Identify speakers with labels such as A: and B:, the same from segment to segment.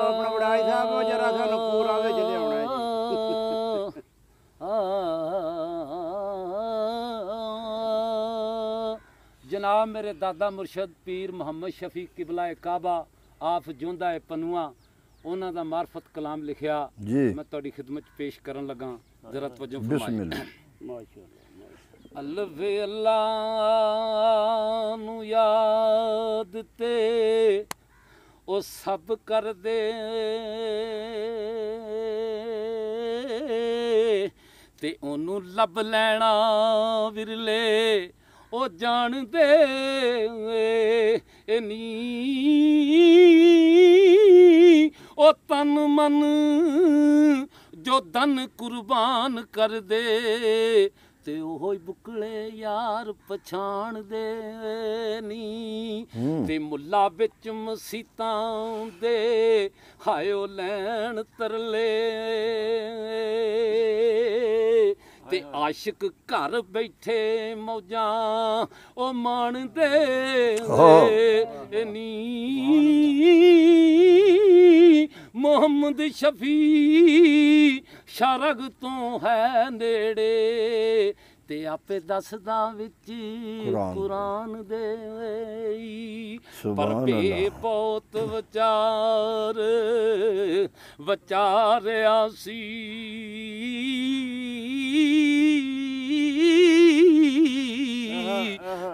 A: ਆਪਣਾ ਸਾਹਿਬ ਜਰਾ ਸਾਨੂੰ ਪੂਰਾ ਵਿੱਚ ਲਿਆਉਣਾ ਹੈ ਜੀ जनाब मेरे दादा मुर्शद पीर मोहम्मद शफी किबला काबा आप जोंदा है पनुआ उन्होंने का मार्फत कलाम लिखिया मैं थोड़ी खिदमत पेश करन लगा जरा तवज्जो अल्लाह अल्लाह याद ते ਉਹ ਸਭ ਕਰਦੇ ਤੇ ਉਹਨੂੰ ਲੱਭ ਲੈਣਾ ਵਿਰਲੇ ਉਹ ਜਾਣਦੇ ਏ ਨੀ ਉਹ ਤਨ ਮਨ ਜੋ ਦਨ ਕੁਰਬਾਨ ਕਰਦੇ ਤੇ ਉਹੋ ਹੀ ਬੁਕਲੇ ਯਾਰ ਪਛਾਣਦੇ ਨੀ ਤੇ ਮੁੱਲਾ ਵਿੱਚ ਮਸੀਤਾਂ ਦੇ ਹਾਇਓ ਲੈਣ ਤਰਲੇ ਤੇ ਆਸ਼ਿਕ ਘਰ ਬੈਠੇ ਮੌਜਾਂ ਉਹ ਮਾਣਦੇ ਨੀ ਮੁਹੰਮਦ ਸ਼ਫੀ ਸ਼ਰਗ ਤੋਂ ਹੈ ਨੇੜੇ ਤੇ ਆਪੇ ਦੱਸਦਾ ਵਿੱਚ ਕੁਰਾਨ ਦੇ ਵੇਈ ਪਰ ਪੇ ਬਹੁਤ ਵਿਚਾਰ ਵਿਚਾਰਿਆ ਸੀ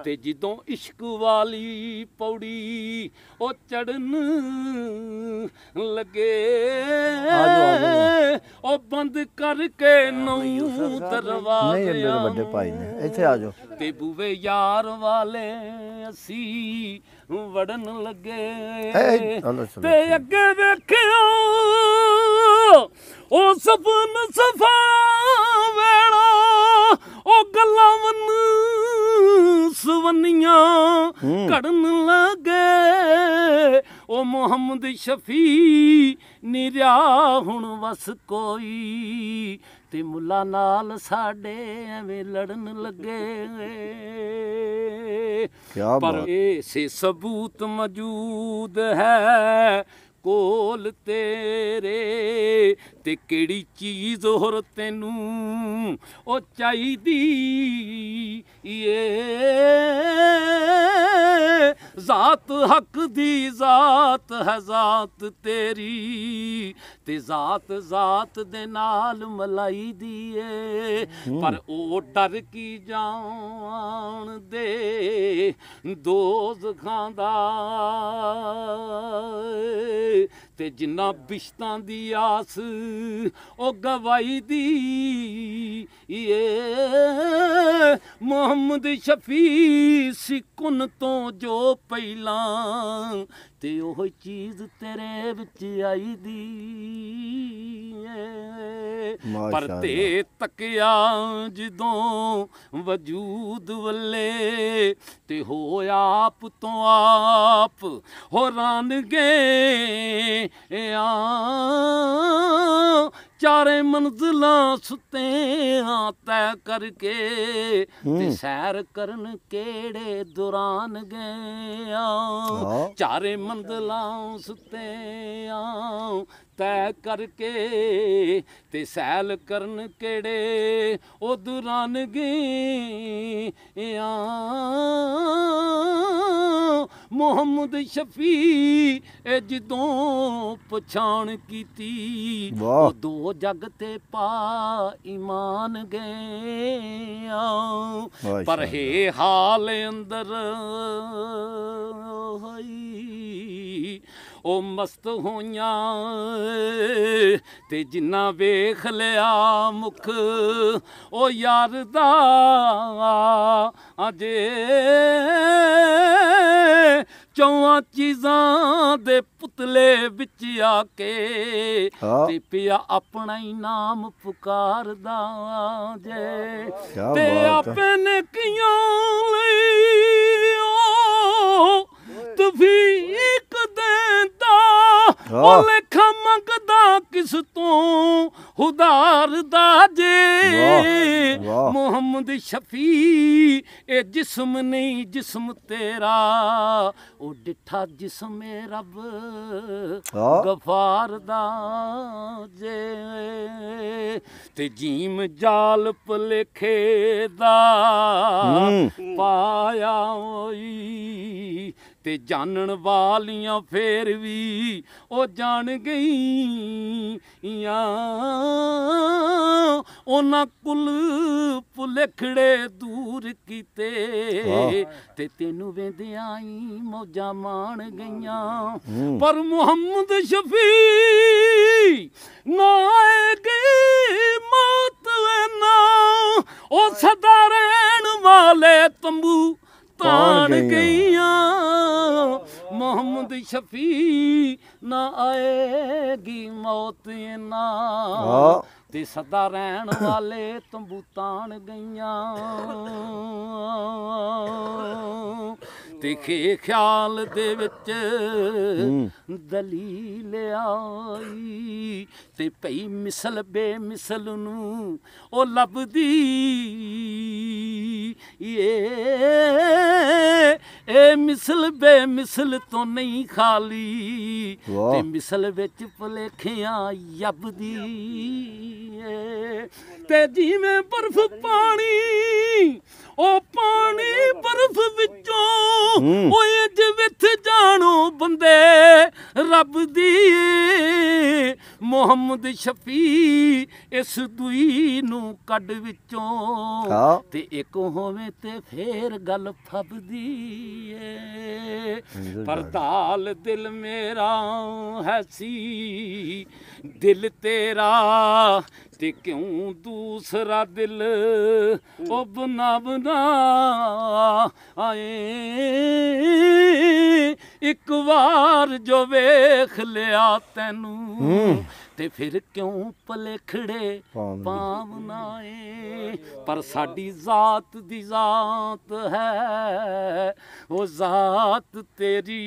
A: ਤੇ ਜਦੋਂ ਇਸ਼ਕ ਵਾਲੀ ਪੌੜੀ ਉਹ ਚੜਨ ਲੱਗੇ ਉਹ ਬੰਦ ਕਰਕੇ ਨਹੀਂ ਮੇਰੇ ਵੱਡੇ ਭਾਈ ਨੇ ਇੱਥੇ ਆ ਜਾਓ ਤੇ ਬੂਵੇ ਯਾਰ ਵਾਲੇ ਅਸੀਂ ਵੜਨ ਲੱਗੇ ਤੇ ਅੱਗੇ ਵੇਖਿਓ ਉਹ ਸਪਨ ਸਫਾ ਵੇੜਾ ਉਹ ਗੱਲਾਂ ਵੰਨ ਵੰਨੀਆਂ ਘੜਨ ਲੱਗੇ ਉਹ ਮੁਹੰਮਦ ਸ਼ਫੀ ਨਿਰਿਆ ਹੁਣ ਵਸ ਕੋਈ ਤੇ ਮੁੱਲਾ ਨਾਲ ਸਾਡੇ ਐਵੇਂ ਲੜਨ ਲੱਗੇ ਪਰ ਇਹ ਸੇ ਸਬੂਤ ਮੌਜੂਦ ਹੈ ਕੋਲ ਤੇਰੇ ਤੇ ਕਿਹੜੀ ਚੀਜ਼ ਹੋਰ ਤੈਨੂੰ ਉਹ ਚਾਹੀਦੀ ਇਹ ਜ਼ਾਤ ਹੱਕ ਦੀ ਜ਼ਾਤ ਹੈ ਜ਼ਾਤ ਤੇਰੀ ਤੇ ਜ਼ਾਤ ਜ਼ਾਤ ਦੇ ਨਾਲ ਮਲਾਈ ਦੀ ਏ ਪਰ ਉਹ ਡਰ ਕੀ ਜਾਣ ਦੇ ਦੋਜ਼ਖਾਂ ਦਾ ਤੇ ਜਿੰਨਾ ਬਿਸ਼ਤਾਂ ਦੀ ਆਸ ਉਹ ਗਵਾਈ ਦੀ ਇਹ ਮੁਹੰਮਦ ਸ਼ਫੀ ਸਿਕਨ ਤੋਂ ਜੋ ਪਹਿਲਾਂ ਤੇ ਉਹ ਚੀਜ਼ ਤੇਰੇ ਵਿੱਚ ਆਈ ਦੀ ਪਰ ਤੇ ਤੱਕਿਆ ਜਦੋਂ ਵਜੂਦ ਵੱਲੇ ਤੇ ਹੋ ਆਪ ਤੋਂ ਆਪ ਹੋ ਰਾਨ ਗਏ ਆ ਚਾਰੇ ਮੰਜ਼ਲਾਂ ਸੁੱਤੇ ਹਾਂ ਤੈ ਕਰਕੇ ਤੇ ਸੈਰ ਕਰਨ ਕਿਹੜੇ ਦੌਰਾਨ ਗਿਆ ਚਾਰੇ ਮੰਦਲਾਂ ਸੁੱਤੇ ਆ ਤੈ ਕਰਕੇ ਤੇ ਸੈਲ ਕਰਨ ਕਿਹੜੇ ਉਹ ਦੌਰਾਨ ਗਿਆ ਮੁਹੰਮਦ ਸ਼ਫੀ ਇਹ ਜਦੋਂ ਪਛਾਣ ਕੀਤੀ ਉਹ ਦੋ ਜਗ ਤੇ ਪਾ ਇਮਾਨ ਗਏ ਆ ਪਰ ਹੈ ਹਾਲ ਅੰਦਰ ਹੋਈ ਉਹ ਮਸਤ ਹੋਈਆਂ ਤੇ ਜਿੰਨਾ ਵੇਖ ਲਿਆ ਮੁਖ ਉਹ ਯਾਰ ਦਾ ਅਜੇ ਚੌਵਾਂ ਚੀਜ਼ਾਂ ਦੇ ਪੁਤਲੇ ਵਿੱਚ ਆ ਕੇ ਤੇ ਪਿਆ ਆਪਣਾ ਹੀ ਨਾਮ ਪੁਕਾਰਦਾ ਜੇ ਤੇ ਆਪਣੇ ਕਿਉਂ ਲਈ ਇੱਕ ਦੇਂਦਾ ਉਹ ਲੇਖਾ ਮੰਗਦਾ ਕਿਸ ਤੋਂ ਹੁਦਾਰ ਦਾ ਜੇ ਮੁਹੰਮਦ ਸ਼ਫੀ ਇਹ ਜਿਸਮ ਨਹੀਂ ਜਿਸਮ ਤੇਰਾ ਉਹ ਡਿੱਠਾ ਜਿਸਮ ਏ ਰੱਬ ਗਫਾਰ ਦਾ ਜੇ ਤੇ ਜੀਮ ਜਾਲ ਪਲੇਖੇ ਦਾ ਪਾਇਆ ਹੋਈ ਤੇ ਜਾਣਨ ਵਾਲੀਆਂ ਫੇਰ ਵੀ ਉਹ ਜਾਣ ਗਈਆਂ ਉਹਨਾਂ ਕੁਲ ਪੁਲਖੜੇ ਦੂਰ ਕੀਤੇ ਤੇ ਤੈਨੂੰ ਵੇਂਦੇ ਆਈ ਮੌਜਾਂ ਮਾਣ ਗਈਆਂ ਪਰ ਮੁਹੰਮਦ ਸ਼ਫੀ ਨਾ ਗਈ ਮੌਤ ਨਾ ਉਹ ਸਦਾ ਰਹਿਣ ਵਾਲੇ ਤੰਬੂ ਤਾਣ ਗਈ ਮੁਹੰਮਦ ਸ਼ਫੀ ਨਾ ਆਏਗੀ ਮੌਤ ਨਾ ਤੇ ਸਦਾ ਰਹਿਣ ਵਾਲੇ ਤੰਬੂ ਗਈਆਂ ਤੇ ਖਿਆਲ ਦੇ ਵਿੱਚ ਦਲੀਲ ਆਈ ਤੇ ਭਈ ਮਿਸਲ ਬੇਮਿਸਲ ਨੂੰ ਉਹ ਲੱਭਦੀ ਏ ਇਹ ਮਿਸਲ ਬੇਮਿਸਲ ਤੋਂ ਨਹੀਂ ਖਾਲੀ ਤੇ ਮਿਸਲ ਵਿੱਚ ਭਲੇਖਿਆਂ ਯਬਦੀ ਤੇ ਜਿਵੇਂ ਬਰਫ਼ ਪਾਣੀ ਉਹ ਪਾਣੀ ਬਰਫ਼ ਵਿੱਚੋਂ ਓਏ ਜਿਵੇਂ ਜਾਣੋ ਬੰਦੇ ਰੱਬ ਦੀ ਮੁਹੰਮਦ ਮੁਹੰਮਦ ਸ਼ਫੀ ਇਸ ਦੁਈ ਨੂੰ ਕੱਢ ਵਿੱਚੋਂ ਤੇ ਇੱਕ ਹੋਵੇ ਤੇ ਫੇਰ ਗੱਲ ਫੱਬਦੀ ਏ ਪਰਤਾਲ ਦਿਲ ਮੇਰਾ ਹੈ ਸੀ ਦਿਲ ਤੇਰਾ ਤੇ ਕਿਉਂ ਦੂਸਰਾ ਦਿਲ ਉਹ ਬਨਾ ਬਨਾ ਆਏ ਇੱਕ ਵਾਰ ਜੋ ਵੇਖ ਲਿਆ ਤੈਨੂੰ ਤੇ ਫਿਰ ਕਿਉਂ ਪਲੇਖੜੇ ਪਾਵਨਾ ਏ ਪਰ ਸਾਡੀ ਜ਼ਾਤ ਦੀ ਜ਼ਾਤ ਹੈ ਉਹ ਜ਼ਾਤ ਤੇਰੀ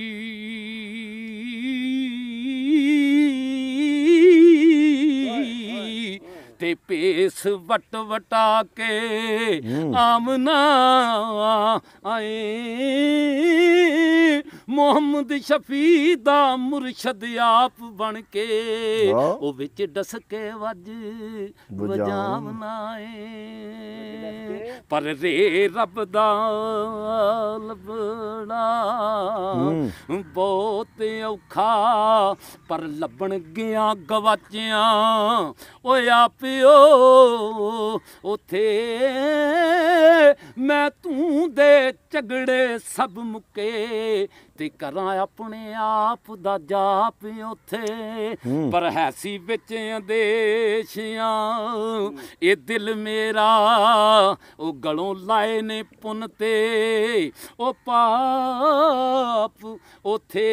A: ਤੇ ਪੇਸ ਵਟ ਵਟਾ ਕੇ ਆਮਨਾ ਆਏ ਮੁਹੰਮਦ ਸ਼ਫੀ ਦਾ ਮੁਰਸ਼ਦ ਆਪ ਬਣ ਕੇ ਉਹ ਵਿੱਚ ਡਸਕੇ ਵੱਜ ਵਜਾਵਨਾ ਏ ਪਰ ਰੇ ਰੱਬ ਦਾ ਲਬਣਾ ਬਹੁਤ ਔਖਾ ਪਰ ਲੱਭਣ ਗਿਆ ਗਵਾਚਿਆਂ ਓ ਆਪਿਓ ਉਥੇ ਮੈਂ ਤੂੰ ਦੇ ਝਗੜੇ ਸਭ ਮੁਕੇ ਤੇ ਕਰਾਂ ਆਪਣੇ ਆਪ ਦਾ ਜਾਪ ਉਥੇ ਪਰ ਹੈਸੀ ਵਿੱਚ ਅੰਦੇਸ਼ਿਆਂ ਇਹ ਦਿਲ ਮੇਰਾ ਉਹ ਗਲੋਂ ਲਾਏ ਨੇ ਪੁੰਨ ਤੇ ਉਹ ਪਾਪ ਉਥੇ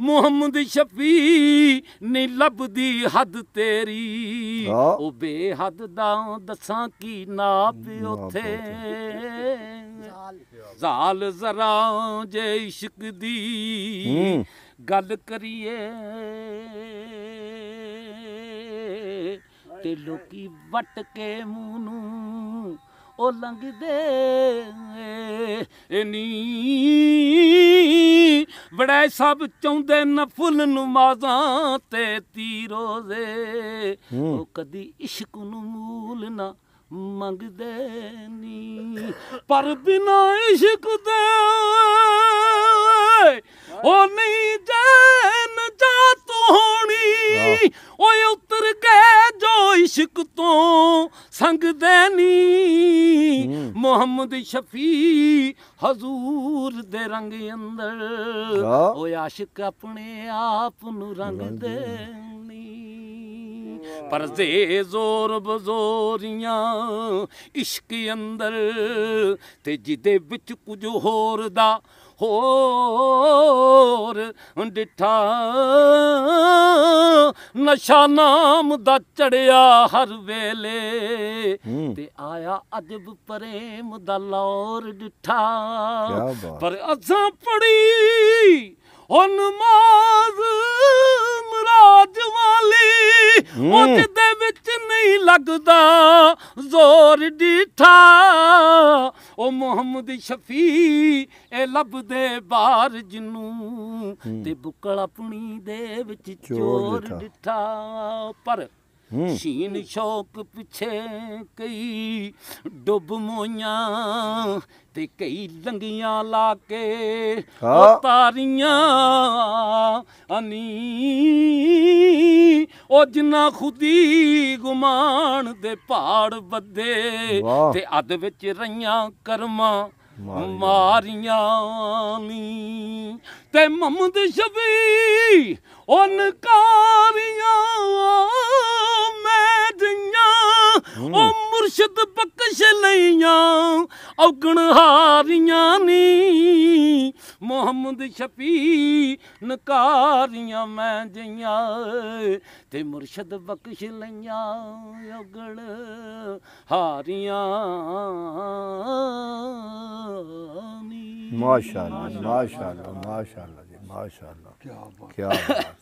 A: ਮੁਹੰਮਦ ਸ਼ਫੀ ਨਹੀਂ ਲੱਭਦੀ ਹੱਦ ਤੇਰੀ ਉਹ ਬੇਹੱਦ ਦਾ ਦੱਸਾਂ ਕੀ ਨਾਪ ਉਥੇ ਜ਼ਾਲ ਜ਼ਰਾ ਜੇ ਇਸ਼ਕ ਦੀ ਗੱਲ ਕਰੀਏ ਤੇ ਲੋਕੀ ਵਟ ਕੇ ਮੂੰਹ ਨੂੰ ਉਹ ਲੰਘਦੇ ਇਨੀ ਬੜਾ ਸਭ ਚਾਹੁੰਦੇ ਨਫਲ ਨਮਾਜ਼ਾਂ ਤੇ ਤੀਰੋਜ਼ੇ ਉਹ ਕਦੀ ਇਸ਼ਕ ਨੂੰ ਮੂਲ ਨਾ ਮੰਗਦੇ ਨੀ ਪਰ ਬਿਨਾ ਇਸ਼ਕ ਦੇ ਉਹ ਨਹੀਂ ਜਨ ਜਾਤ ਹੋਣੀ ਓਏ ਉਤਰ ਕੇ ਜੋ ਇਸ਼ਕ ਤੋਂ ਦੇ ਨੀ ਮੁਹੰਮਦ ਸ਼ਫੀ ਹਜ਼ੂਰ ਦੇ ਰੰਗ ਅੰਦਰ ਓਏ ਆਸ਼ਿਕ ਆਪਣੇ ਆਪ ਨੂੰ ਰੰਗ ਦੇ ਪਰਦੇ ਜ਼ੋਰ ਬਜ਼ੋਰੀਆਂ ਇਸ਼ਕ ਅੰਦਰ ਤੇ ਜਿਹਦੇ ਵਿੱਚ ਕੁਝ ਹੋਰ ਦਾ ਹੋਰ ਡਿਠਾ ਨਸ਼ਾ ਨਾਮ ਦਾ ਚੜਿਆ ਹਰ ਵੇਲੇ ਤੇ ਆਇਆ ਅਜਬ ਪ੍ਰੇਮ ਦਾ ਲੌਰ ਡਿਠਾ ਪਰ ਅਸਾਂ ਪੜੀ ਉਹ ਮਾਜ਼ ਮੌਜ ਵਾਲੀ ਉਹ ਦੇ ਵਿੱਚ ਨਹੀਂ ਲੱਗਦਾ ਜ਼ੋਰ ਡੀਠਾ ਉਹ ਮੁਹੰਮਦ ਸ਼ਫੀ ਇਹ ਲੱਭਦੇ ਬਾਹਰ ਜਿੰਨੂੰ ਤੇ ਬੁੱਕਲ ਆਪਣੀ ਦੇ ਵਿੱਚ ਚੋਰ ਡੀਠਾ ਪਰ ਸ਼ੀਨ ਸ਼ੌਕ ਪਿੱਛੇ ਕਈ ਡੁੱਬ ਮੋਈਆਂ ਤੇ ਕਈ ਲੰਗੀਆਂ ਲਾ ਕੇ ਉਤਾਰੀਆਂ ਅਨੀ ਉਹ ਜਿੰਨਾ ਖੁਦੀ ਗੁਮਾਨ ਦੇ ਪਹਾੜ ਬੱਦੇ ਤੇ ਅੱਧ ਵਿੱਚ ਰਈਆਂ ਕਰਮਾਂ ਮਾਰੀਆਂ ਨੀ ਤੇ ਮਮਦ ਸ਼ਬੀ ਉਹਨ ਕਾਰੀਆਂ ਮੈਂ ਦੀਆਂ ਉਹ ਮੁਰਸ਼ਿਦ ਬਖਸ਼ ਲਈਆਂ ਔਗਣ ਹਾਰੀਆਂ ਨੀ ਮੁਹੰਮਦ ਸ਼ਫੀ ਨਕਾਰੀਆਂ ਮੈਂ ਜਈਆਂ ਤੇ ਮੁਰਸ਼ਦ ਬਖਸ਼ ਲਈਆਂ ਉਗੜ ਹਾਰੀਆਂ ਮਾਸ਼ਾਅੱਲਾ ਮਾਸ਼ਾਅੱਲਾ ਮਾਸ਼ਾਅੱਲਾ ਜੀ ਮਾਸ਼ਾਅੱਲਾ ਕੀ ਬਾਤ ਕੀ ਬਾਤ